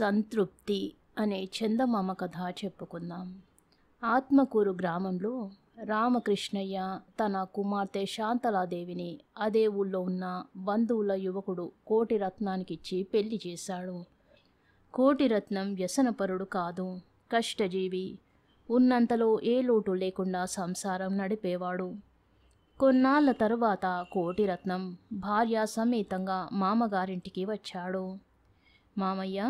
సంతృప్తి అనే చందమామ కథ చెప్పుకుందాం ఆత్మకూరు గ్రామంలో రామకృష్ణయ్య తన కుమార్తె శాంతలాదేవిని అదే ఊళ్ళో ఉన్న బంధువుల యువకుడు ఇచ్చి పెళ్లి చేశాడు కోటిరత్నం వ్యసనపరుడు కాదు కష్టజీవి ఉన్నంతలో ఏ లోటు లేకుండా సంసారం నడిపేవాడు కొన్నాళ్ళ తరువాత కోటిరత్నం భార్య సమేతంగా మామగారింటికి వచ్చాడు మామయ్య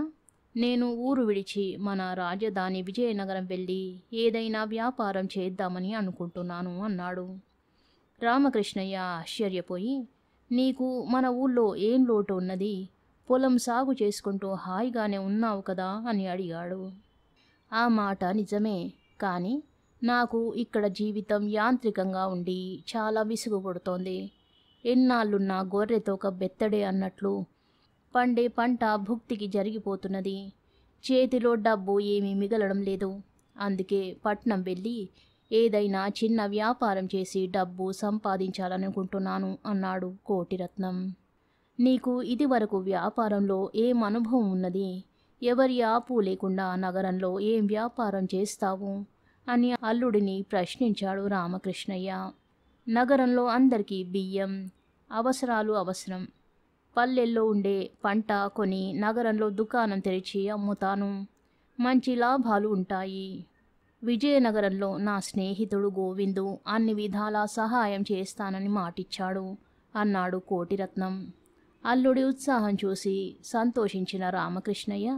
నేను ఊరు విడిచి మన రాజధాని విజయనగరం వెళ్ళి ఏదైనా వ్యాపారం చేద్దామని అనుకుంటున్నాను అన్నాడు రామకృష్ణయ్య ఆశ్చర్యపోయి నీకు మన ఊళ్ళో ఏం లోటు ఉన్నది పొలం సాగు చేసుకుంటూ హాయిగానే ఉన్నావు కదా అని అడిగాడు ఆ మాట నిజమే కానీ నాకు ఇక్కడ జీవితం యాంత్రికంగా ఉండి చాలా విసుగు కొడుతోంది ఎన్నాళ్ళున్న గొర్రెతో ఒక బెత్తడే అన్నట్లు పండే పంట భుక్తికి జరిగిపోతున్నది చేతిలో డబ్బు ఏమీ మిగలడం లేదు అందుకే పట్నం వెళ్ళి ఏదైనా చిన్న వ్యాపారం చేసి డబ్బు సంపాదించాలనుకుంటున్నాను అన్నాడు కోటిరత్నం నీకు ఇదివరకు వ్యాపారంలో ఏం అనుభవం ఉన్నది ఎవరి ఆపు లేకుండా నగరంలో ఏం వ్యాపారం చేస్తావు అని అల్లుడిని ప్రశ్నించాడు రామకృష్ణయ్య నగరంలో అందరికీ బియ్యం అవసరాలు అవసరం పల్లెల్లో ఉండే పంట కొని నగరంలో దుకాణం తెరిచి అమ్ముతాను మంచి లాభాలు ఉంటాయి విజయనగరంలో నా స్నేహితుడు గోవిందు అన్ని విధాలా సహాయం చేస్తానని మాటిచ్చాడు అన్నాడు కోటిరత్నం అల్లుడి ఉత్సాహం చూసి సంతోషించిన రామకృష్ణయ్య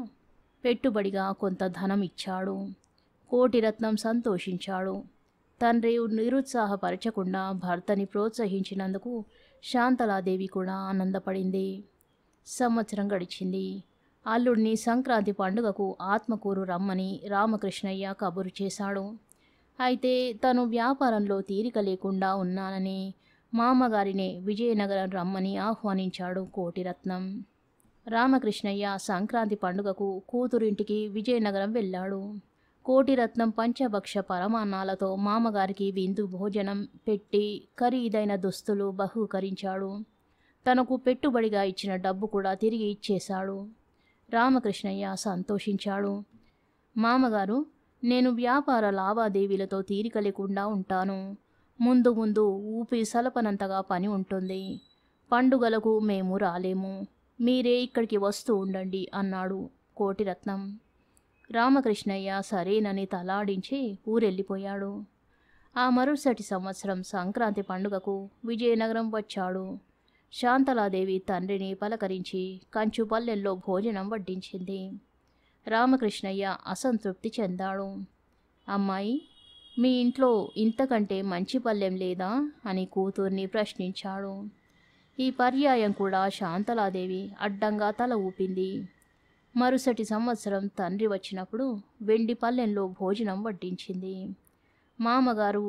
పెట్టుబడిగా కొంత ధనం ఇచ్చాడు కోటిరత్నం సంతోషించాడు తండ్రి నిరుత్సాహపరచకుండా భర్తని ప్రోత్సహించినందుకు శాంతలాదేవి కూడా ఆనందపడింది సంవత్సరం గడిచింది అల్లుడిని సంక్రాంతి పండుగకు ఆత్మకూరు రమ్మని రామకృష్ణయ్య కబురు చేశాడు అయితే తను వ్యాపారంలో తీరిక లేకుండా ఉన్నానని మామగారినే విజయనగరం రమ్మని ఆహ్వానించాడు కోటిరత్నం రామకృష్ణయ్య సంక్రాంతి పండుగకు కూతురింటికి విజయనగరం వెళ్ళాడు కోటిరత్నం పంచభక్ష పరమాన్నాలతో మామగారికి విందు భోజనం పెట్టి ఖరీదైన దుస్తులు బహూకరించాడు తనకు పెట్టుబడిగా ఇచ్చిన డబ్బు కూడా తిరిగి ఇచ్చేశాడు రామకృష్ణయ్య సంతోషించాడు మామగారు నేను వ్యాపార లావాదేవీలతో తీరిక లేకుండా ఉంటాను ముందు ముందు ఊపి సలపనంతగా పని ఉంటుంది పండుగలకు మేము రాలేము మీరే ఇక్కడికి వస్తూ ఉండండి అన్నాడు కోటిరత్నం రామకృష్ణయ్య సరేనని తలాడించి ఊరెళ్ళిపోయాడు ఆ మరుసటి సంవత్సరం సంక్రాంతి పండుగకు విజయనగరం వచ్చాడు శాంతలాదేవి తండ్రిని పలకరించి కంచు పల్లెల్లో భోజనం వడ్డించింది రామకృష్ణయ్య అసంతృప్తి చెందాడు అమ్మాయి మీ ఇంట్లో ఇంతకంటే మంచి పల్లెం లేదా అని కూతుర్ని ప్రశ్నించాడు ఈ పర్యాయం కూడా శాంతలాదేవి అడ్డంగా తల ఊపింది మరుసటి సంవత్సరం తండ్రి వచ్చినప్పుడు వెండి పల్లెంలో భోజనం వడ్డించింది మామగారు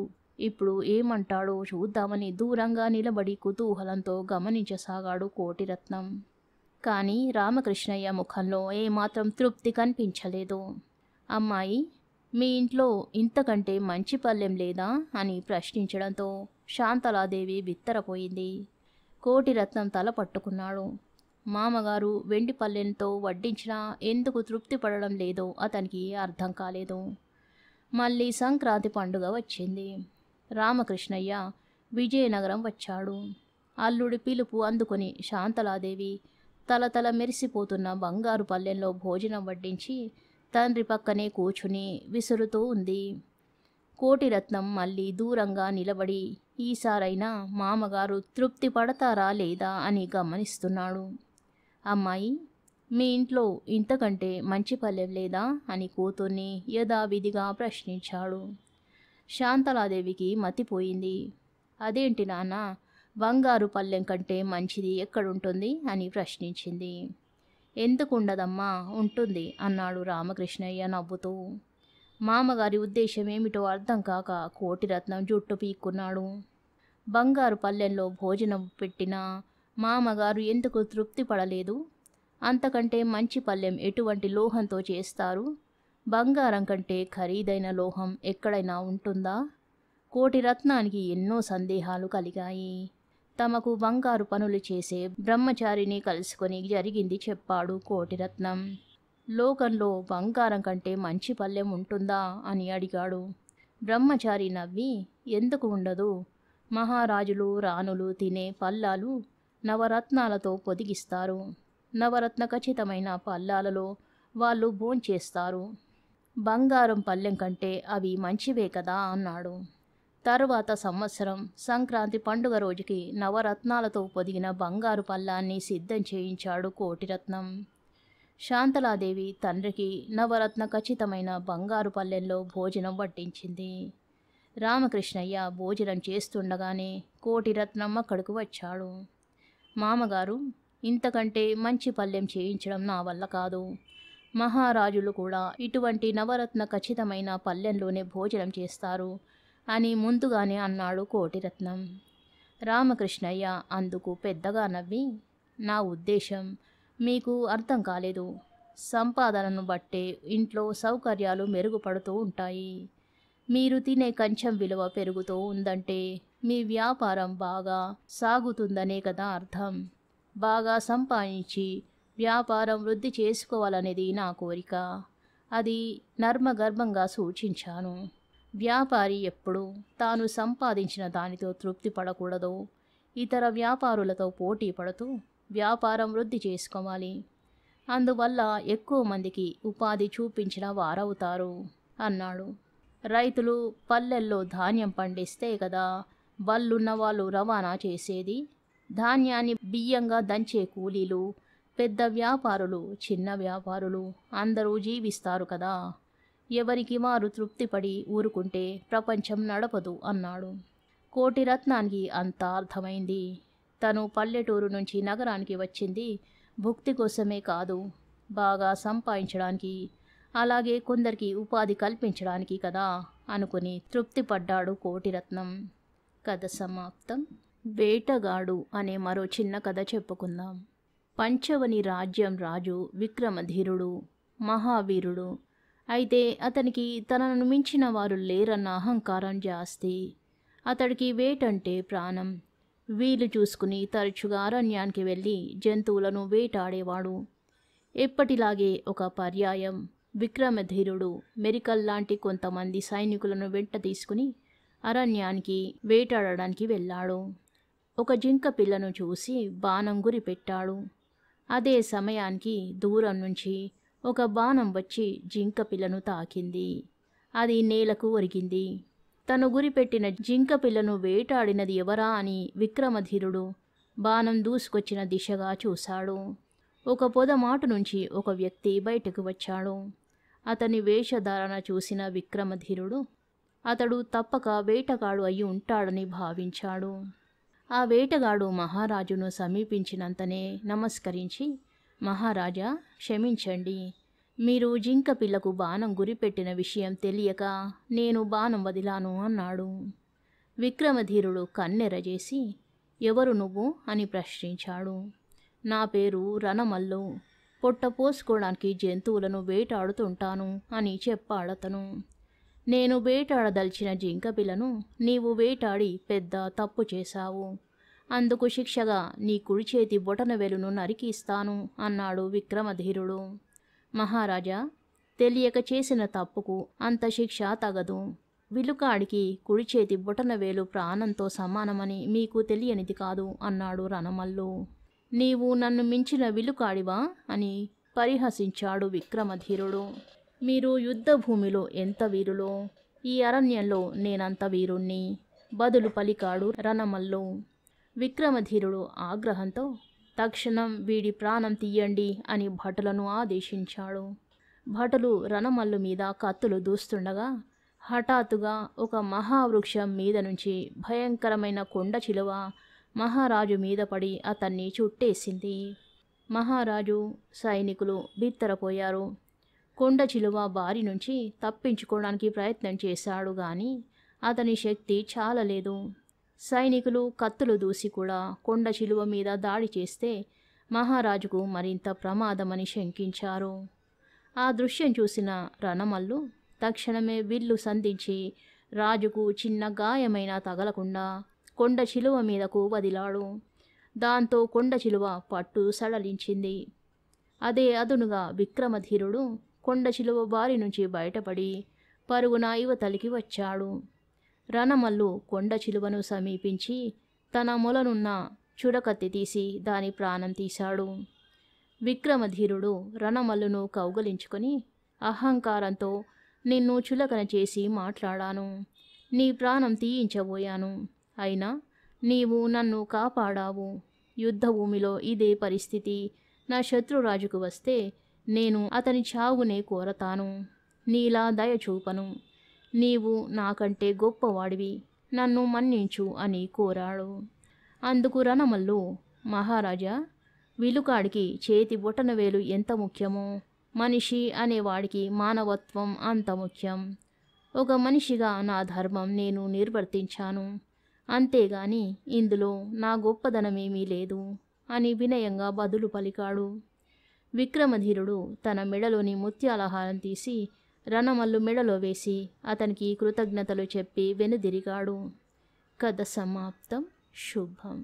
ఇప్పుడు ఏమంటాడో చూద్దామని దూరంగా నిలబడి కుతూహలంతో గమనించసాగాడు కోటిరత్నం కానీ రామకృష్ణయ్య ముఖంలో ఏమాత్రం తృప్తి కనిపించలేదు అమ్మాయి మీ ఇంట్లో ఇంతకంటే మంచి పల్లెం లేదా అని ప్రశ్నించడంతో శాంతలాదేవి బిత్తరపోయింది కోటిరత్నం తల పట్టుకున్నాడు మామగారు వెండి పల్లెంతో వడ్డించినా ఎందుకు తృప్తి పడడం లేదో అతనికి అర్థం కాలేదు మళ్ళీ సంక్రాంతి పండుగ వచ్చింది రామకృష్ణయ్య విజయనగరం వచ్చాడు అల్లుడి పిలుపు అందుకొని శాంతలాదేవి తలతల మెరిసిపోతున్న బంగారు పల్లెంలో భోజనం వడ్డించి తండ్రి పక్కనే కూర్చుని విసురుతూ ఉంది కోటిరత్నం మళ్ళీ దూరంగా నిలబడి ఈసారైనా మామగారు తృప్తి పడతారా లేదా అని గమనిస్తున్నాడు అమ్మాయి మీ ఇంట్లో ఇంతకంటే మంచి పల్లెం లేదా అని కూతుర్ని యథావిధిగా ప్రశ్నించాడు శాంతలాదేవికి మతిపోయింది అదేంటి నాన్న బంగారు పల్లెం కంటే మంచిది ఎక్కడుంటుంది అని ప్రశ్నించింది ఎందుకుండదమ్మా ఉంటుంది అన్నాడు రామకృష్ణయ్య నవ్వుతూ మామగారి ఉద్దేశం ఏమిటో అర్థం కాక కోటిరత్నం జుట్టు పీక్కున్నాడు బంగారు పల్లెంలో భోజనం పెట్టినా మామగారు ఎందుకు తృప్తి పడలేదు అంతకంటే మంచి పళ్ళెం ఎటువంటి లోహంతో చేస్తారు బంగారం కంటే ఖరీదైన లోహం ఎక్కడైనా ఉంటుందా కోటి రత్నానికి ఎన్నో సందేహాలు కలిగాయి తమకు బంగారు పనులు చేసే బ్రహ్మచారిని కలుసుకొని జరిగింది చెప్పాడు కోటిరత్నం లోకంలో బంగారం కంటే మంచి పల్లెం ఉంటుందా అని అడిగాడు బ్రహ్మచారి నవ్వి ఎందుకు ఉండదు మహారాజులు రాణులు తినే పల్లాలు నవరత్నాలతో పొదిగిస్తారు నవరత్న ఖచ్చితమైన పల్లాలలో వాళ్ళు భోంచేస్తారు బంగారం పల్లెం కంటే అవి మంచివే కదా అన్నాడు తరువాత సంవత్సరం సంక్రాంతి పండుగ రోజుకి నవరత్నాలతో పొదిగిన బంగారు పల్లాన్ని సిద్ధం చేయించాడు కోటిరత్నం శాంతలాదేవి తండ్రికి నవరత్న ఖచ్చితమైన బంగారు పల్లెల్లో భోజనం వడ్డించింది రామకృష్ణయ్య భోజనం చేస్తుండగానే కోటిరత్నం అక్కడికి వచ్చాడు మామగారు ఇంతకంటే మంచి పల్లెం చేయించడం నా వల్ల కాదు మహారాజులు కూడా ఇటువంటి నవరత్న ఖచ్చితమైన పల్లెంలోనే భోజనం చేస్తారు అని ముందుగానే అన్నాడు కోటిరత్నం రామకృష్ణయ్య అందుకు పెద్దగా నవ్వి నా ఉద్దేశం మీకు అర్థం కాలేదు సంపాదనను బట్టే ఇంట్లో సౌకర్యాలు మెరుగుపడుతూ ఉంటాయి మీరు తినే కంచం విలువ పెరుగుతూ ఉందంటే మీ వ్యాపారం బాగా సాగుతుందనే కదా అర్థం బాగా సంపాదించి వ్యాపారం వృద్ధి చేసుకోవాలనేది నా కోరిక అది నర్మగర్భంగా సూచించాను వ్యాపారి ఎప్పుడూ తాను సంపాదించిన దానితో తృప్తి పడకూడదు ఇతర వ్యాపారులతో పోటీ పడుతూ వ్యాపారం వృద్ధి చేసుకోవాలి అందువల్ల ఎక్కువ మందికి ఉపాధి చూపించిన వారవుతారు అన్నాడు రైతులు పల్లెల్లో ధాన్యం పండిస్తే కదా బళ్ళున్న వాళ్ళు రవాణా చేసేది ధాన్యాన్ని బియ్యంగా దంచే కూలీలు పెద్ద వ్యాపారులు చిన్న వ్యాపారులు అందరూ జీవిస్తారు కదా ఎవరికి వారు తృప్తిపడి ఊరుకుంటే ప్రపంచం నడపదు అన్నాడు కోటిరత్నానికి అంత అర్థమైంది తను పల్లెటూరు నుంచి నగరానికి వచ్చింది భుక్తి కోసమే కాదు బాగా సంపాదించడానికి అలాగే కొందరికి ఉపాధి కల్పించడానికి కదా అనుకుని తృప్తిపడ్డాడు కోటిరత్నం కథ సమాప్తం వేటగాడు అనే మరో చిన్న కథ చెప్పుకుందాం పంచవని రాజ్యం రాజు విక్రమధీరుడు మహావీరుడు అయితే అతనికి తనను మించిన వారు లేరన్న అహంకారం జాస్తి అతడికి వేటంటే ప్రాణం వీలు చూసుకుని తరచుగా అరణ్యానికి వెళ్ళి జంతువులను వేటాడేవాడు ఎప్పటిలాగే ఒక పర్యాయం విక్రమధీరుడు మెరికల్ లాంటి కొంతమంది సైనికులను వెంట తీసుకుని అరణ్యానికి వేటాడడానికి వెళ్ళాడు ఒక జింక పిల్లను చూసి బాణం గురి పెట్టాడు అదే సమయానికి దూరం నుంచి ఒక బాణం వచ్చి జింక పిల్లను తాకింది అది నేలకు ఒరిగింది తను గురిపెట్టిన జింక పిల్లను వేటాడినది ఎవరా అని విక్రమధీరుడు బాణం దూసుకొచ్చిన దిశగా చూశాడు ఒక పొదమాటు నుంచి ఒక వ్యక్తి బయటకు వచ్చాడు అతని వేషధారణ చూసిన విక్రమధీరుడు అతడు తప్పక వేటగాడు అయి ఉంటాడని భావించాడు ఆ వేటగాడు మహారాజును సమీపించినంతనే నమస్కరించి మహారాజా క్షమించండి మీరు జింక పిల్లకు బాణం గురిపెట్టిన విషయం తెలియక నేను బాణం వదిలాను అన్నాడు విక్రమధీరుడు కన్నెరజేసి ఎవరు నువ్వు అని ప్రశ్నించాడు నా పేరు రణమల్లు పొట్ట పోసుకోవడానికి జంతువులను వేటాడుతుంటాను అని చెప్పాడతను నేను వేటాడదలిచిన జింక పిల్లను నీవు వేటాడి పెద్ద తప్పు చేశావు అందుకు శిక్షగా నీ కుడి చేతి బొటన వెలును నరికిస్తాను అన్నాడు విక్రమధీరుడు మహారాజా తెలియక చేసిన తప్పుకు అంత శిక్ష తగదు విలుకాడికి కుడి చేతి బొటన వేలు ప్రాణంతో సమానమని మీకు తెలియనిది కాదు అన్నాడు రణమల్లు నీవు నన్ను మించిన విలుకాడివా అని పరిహసించాడు విక్రమధీరుడు మీరు యుద్ధభూమిలో ఎంత వీరులో ఈ అరణ్యంలో నేనంత వీరుణ్ణి బదులు పలికాడు రణమల్లు విక్రమధీరుడు ఆగ్రహంతో తక్షణం వీడి ప్రాణం తీయండి అని భటులను ఆదేశించాడు భటులు రణమల్లు మీద కత్తులు దూస్తుండగా హఠాత్తుగా ఒక మహావృక్షం మీద నుంచి భయంకరమైన కొండ చిలువ మహారాజు మీద పడి అతన్ని చుట్టేసింది మహారాజు సైనికులు బిత్తరపోయారు కొండ చిలువ బారి నుంచి తప్పించుకోవడానికి ప్రయత్నం చేశాడు గాని అతని శక్తి చాలలేదు సైనికులు కత్తులు దూసి కూడా కొండ చిలువ మీద దాడి చేస్తే మహారాజుకు మరింత ప్రమాదమని శంకించారు ఆ దృశ్యం చూసిన రణమల్లు తక్షణమే విల్లు సంధించి రాజుకు చిన్న గాయమైనా తగలకుండా కొండ చిలువ మీదకు వదిలాడు దాంతో కొండ చిలువ పట్టు సడలించింది అదే అదునుగా విక్రమధీరుడు కొండ చిలువ బారి నుంచి బయటపడి పరుగున యువతలికి వచ్చాడు రణమల్లు కొండ చిలువను సమీపించి తన మొలనున్న చుడకత్తి తీసి దాని ప్రాణం తీశాడు విక్రమధీరుడు రణమల్లును కౌగలించుకొని అహంకారంతో నిన్ను చులకన చేసి మాట్లాడాను నీ ప్రాణం తీయించబోయాను అయినా నీవు నన్ను కాపాడావు యుద్ధభూమిలో ఇదే పరిస్థితి నా శత్రురాజుకు వస్తే నేను అతని చావునే కోరతాను నీలా దయచూపను నీవు నాకంటే గొప్పవాడివి నన్ను మన్నించు అని కోరాడు అందుకు రణమల్లు మహారాజా విలుకాడికి చేతి బొటనవేలు ఎంత ముఖ్యమో మనిషి అనేవాడికి మానవత్వం అంత ముఖ్యం ఒక మనిషిగా నా ధర్మం నేను నిర్వర్తించాను అంతేగాని ఇందులో నా గొప్పదనమేమీ లేదు అని వినయంగా బదులు పలికాడు విక్రమధీరుడు తన మెడలోని ముత్యాలహారం తీసి రణమల్లు మెడలో వేసి అతనికి కృతజ్ఞతలు చెప్పి వెనుదిరిగాడు కథ సమాప్తం శుభం